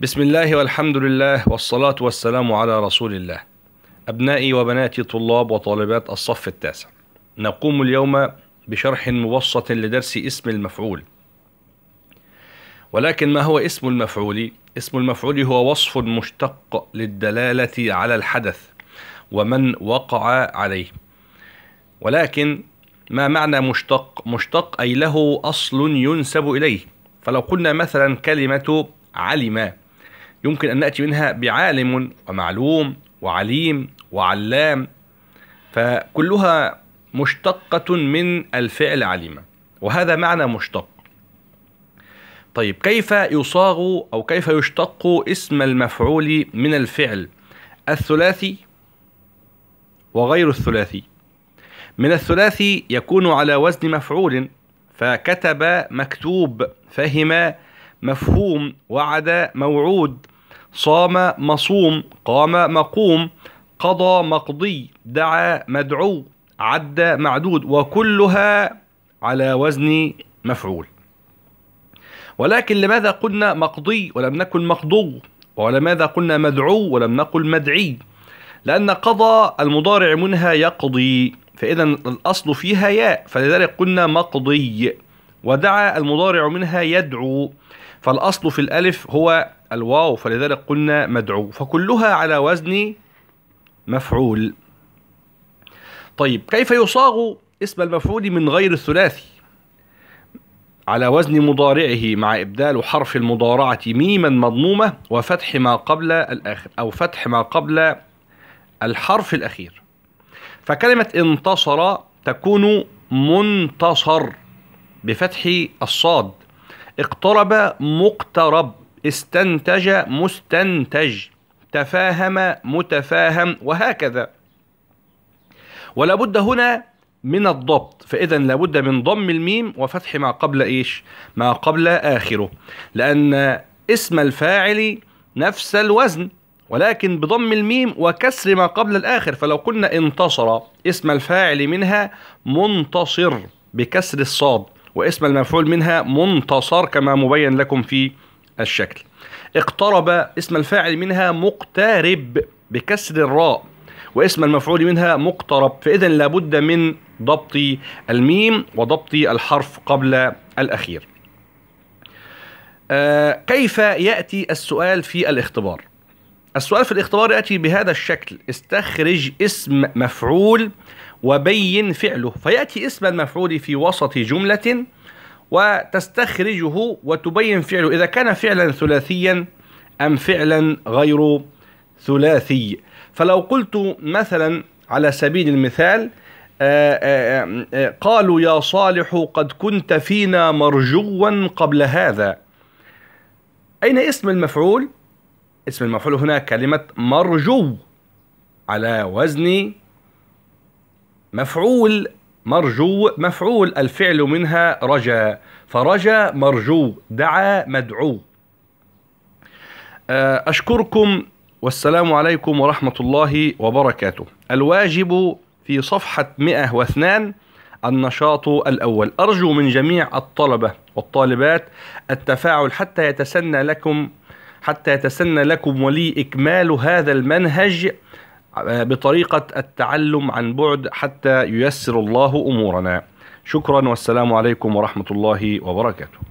بسم الله والحمد لله والصلاة والسلام على رسول الله أبنائي وبناتي طلاب وطالبات الصف التاسع نقوم اليوم بشرح مبسط لدرس اسم المفعول ولكن ما هو اسم المفعول؟ اسم المفعول هو وصف مشتق للدلالة على الحدث ومن وقع عليه ولكن ما معنى مشتق؟ مشتق أي له أصل ينسب إليه فلو قلنا مثلا كلمة علم يمكن أن نأتي منها بعالم ومعلوم وعليم وعلام فكلها مشتقة من الفعل عليمة وهذا معنى مشتق طيب كيف يصاغ أو كيف يشتق اسم المفعول من الفعل الثلاثي وغير الثلاثي من الثلاثي يكون على وزن مفعول فكتب مكتوب فهم مفهوم وعد موعود صام مصوم قام مقوم قضى مقضي دعا مدعو عد معدود وكلها على وزن مفعول ولكن لماذا قلنا مقضي ولم نكن مقضو ولماذا قلنا مدعو ولم نقل مدعي لأن قضى المضارع منها يقضي فإذا الأصل فيها ياء فلذلك قلنا مقضي ودعا المضارع منها يدعو فالأصل في الألف هو الواو فلذلك قلنا مدعو فكلها على وزن مفعول طيب كيف يصاغ اسم المفعول من غير الثلاثي على وزن مضارعه مع إبدال حرف المضارعة ميما مضمومة وفتح ما قبل الآخر أو فتح ما قبل الحرف الأخير فكلمة انتصر تكون منتصر بفتح الصاد اقترب مقترب استنتج مستنتج تفاهم متفاهم وهكذا ولابد هنا من الضبط فاذا لابد من ضم الميم وفتح ما قبل ايش ما قبل اخره لان اسم الفاعل نفس الوزن ولكن بضم الميم وكسر ما قبل الآخر فلو قلنا انتصر اسم الفاعل منها منتصر بكسر الصاد واسم المفعول منها منتصر كما مبين لكم في الشكل اقترب اسم الفاعل منها مقترب بكسر الراء واسم المفعول منها مقترب فإذا لابد من ضبط الميم وضبط الحرف قبل الأخير آه كيف يأتي السؤال في الاختبار السؤال في الاختبار يأتي بهذا الشكل استخرج اسم مفعول وبين فعله فيأتي اسم المفعول في وسط جملة وتستخرجه وتبين فعله إذا كان فعلا ثلاثيا أم فعلا غير ثلاثي فلو قلت مثلا على سبيل المثال آه، آه، آه، قالوا يا صالح قد كنت فينا مرجوا قبل هذا أين اسم المفعول؟ اسم المفعول هنا كلمة مرجو على وزن مفعول مرجو مفعول الفعل منها رجا فرجا مرجو دعا مدعو آه، أشكركم والسلام عليكم ورحمة الله وبركاته الواجب في صفحة 102 النشاط الأول أرجو من جميع الطلبة والطالبات التفاعل حتى يتسنى لكم حتى يتسنى لكم ولي إكمال هذا المنهج بطريقة التعلم عن بعد حتى ييسر الله أمورنا شكرا والسلام عليكم ورحمة الله وبركاته